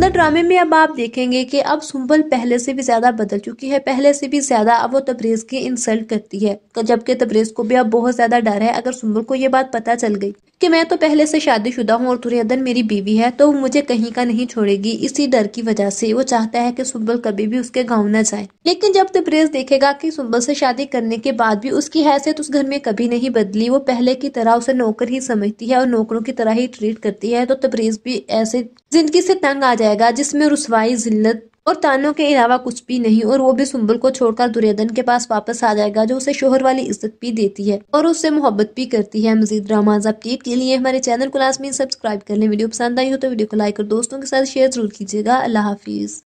सिकंदर ड्रामे में अब आप देखेंगे कि अब सुंबल पहले से भी ज्यादा बदल चुकी है पहले से भी ज्यादा अब वो तबरेज की इंसल्ट करती है जबकि तबरेज को भी अब बहुत ज्यादा डर है अगर सुंबल को ये बात पता चल गई कि मैं तो पहले से शादीशुदा हूँ और दुर्योधन मेरी बीवी है तो वो मुझे कहीं का नहीं छोड़ेगी इसी डर की वजह से वो चाहता है कि सुंबल कभी भी उसके गाँव न जाए लेकिन जब तबरेज देखेगा कि सुंबल से शादी करने के बाद भी उसकी हैसियत उस घर में कभी नहीं बदली वो पहले की तरह उसे नौकर ही समझती है और नौकरों की तरह ही ट्रीट करती है तो तबरेज भी ऐसे जिंदगी से तंग आ जाए जाएगा जिसमें रसवाई जिल्लत और तानों के अलावा कुछ भी नहीं और वो भी सुंबल को छोड़कर दुर्योधन के पास वापस आ जाएगा जो उसे शोहर वाली इज्जत भी देती है और उससे मोहब्बत भी करती है मजीद ड्रामाज अपडेट के लिए हमारे चैनल को लाजमी सब्सक्राइब कर लें वीडियो पसंद आई हो तो वीडियो को लाइक और दोस्तों के साथ शेयर जरूर कीजिएगा अल्लाह हाफिज़